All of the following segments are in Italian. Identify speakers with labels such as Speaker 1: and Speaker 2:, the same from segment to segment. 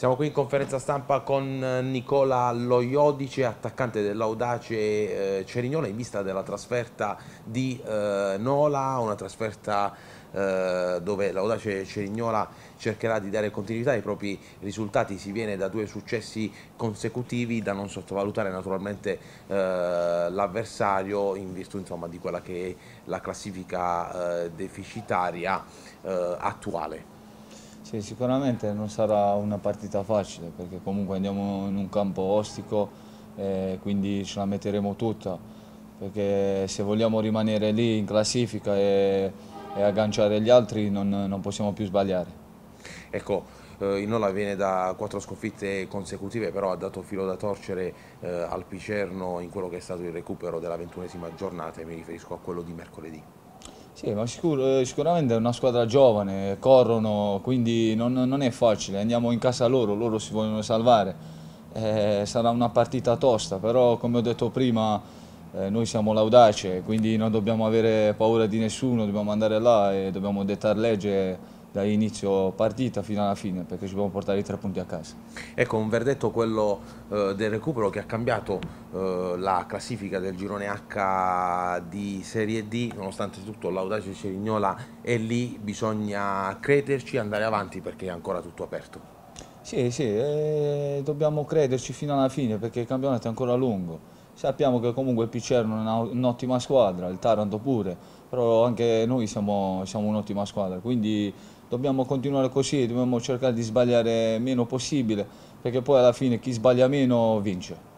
Speaker 1: Siamo qui in conferenza stampa con eh, Nicola Loiodice, attaccante dell'Audace eh, Cerignola in vista della trasferta di eh, Nola, una trasferta eh, dove l'Audace Cerignola cercherà di dare continuità ai propri risultati, si viene da due successi consecutivi da non sottovalutare naturalmente eh, l'avversario in virtù insomma, di quella che è la classifica deficitaria attuale.
Speaker 2: Sì, sicuramente non sarà una partita facile perché comunque andiamo in un campo ostico e eh, quindi ce la metteremo tutta perché se vogliamo rimanere lì in classifica e, e agganciare gli altri non, non possiamo più sbagliare. Ecco, eh, Inola viene da quattro sconfitte consecutive,
Speaker 1: però ha dato filo da torcere eh, al Picerno in quello che è stato il recupero della ventunesima giornata e mi riferisco a quello di mercoledì.
Speaker 2: Sì, ma sicur eh, sicuramente è una squadra giovane, corrono, quindi non, non, è facile, andiamo in casa loro, loro si vogliono salvare. Eh, sarà una partita tosta, però come ho detto prima eh, noi siamo l'audace, quindi non dobbiamo avere paura di nessuno, dobbiamo andare là e dobbiamo dettare legge dall'inizio partita fino alla fine perché ci dobbiamo portare i tre punti a casa. Ecco un verdetto quello
Speaker 1: eh, del recupero che ha cambiato eh, la classifica del girone H di Serie D nonostante tutto l'audace Cerignola è lì, bisogna crederci andare avanti perché è ancora tutto aperto.
Speaker 2: Sì, sì, eh, dobbiamo crederci fino alla fine perché il campionato è ancora lungo. Sappiamo che comunque il Picerno è un'ottima squadra, il Taranto pure, però anche noi siamo, siamo un'ottima squadra, quindi dobbiamo continuare così, dobbiamo cercare di sbagliare meno possibile, perché poi alla fine chi sbaglia meno vince.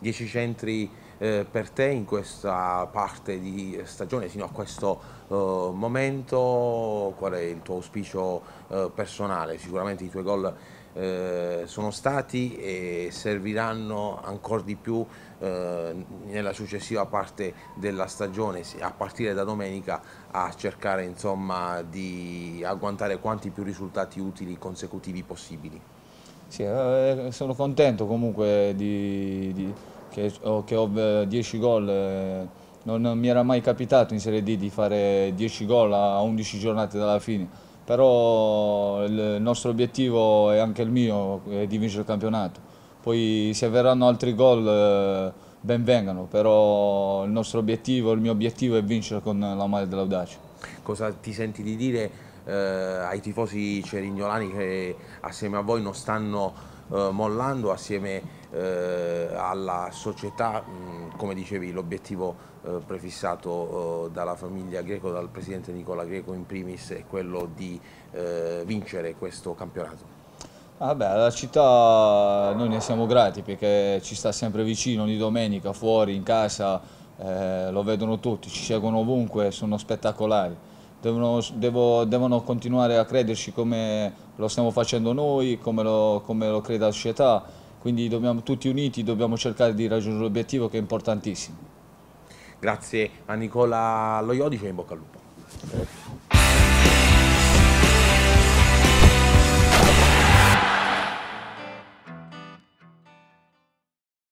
Speaker 2: 10 centri eh, per te in questa
Speaker 1: parte di stagione fino a questo eh, momento? Qual è il tuo auspicio eh, personale? Sicuramente i tuoi gol eh, sono stati e serviranno ancora di più eh, nella successiva parte della stagione, a partire da domenica, a cercare insomma, di agguantare
Speaker 2: quanti più risultati utili consecutivi possibili. Sì, eh, sono contento comunque di, di, che, che, ho 10 eh, gol. Eh, non, mi era mai capitato in Serie D di fare 10 gol a 11 giornate dalla fine, però il nostro obiettivo e anche il mio è di vincere il campionato. Poi se verranno altri gol ben vengano, però il nostro obiettivo, il mio obiettivo è vincere con la maglia dell'Audacia. Cosa ti senti di dire eh, ai
Speaker 1: tifosi cerignolani che assieme a voi non stanno eh, mollando, assieme eh, alla società, mh, come dicevi, l'obiettivo eh, prefissato eh, dalla famiglia Greco, dal presidente Nicola Greco in primis, è quello di vincere questo campionato.
Speaker 2: Vabbè, ah, alla città noi ne siamo grati perché ci sta sempre vicino ogni domenica, fuori, in casa, eh, lo vedono tutti, ci seguono ovunque, sono spettacolari devono, devo, devono continuare a crederci come lo stiamo facendo noi, come lo, come lo crede la società, quindi dobbiamo, tutti uniti dobbiamo cercare di raggiungere l'obiettivo che è importantissimo. Grazie a Nicola Loiodice e in bocca al lupo.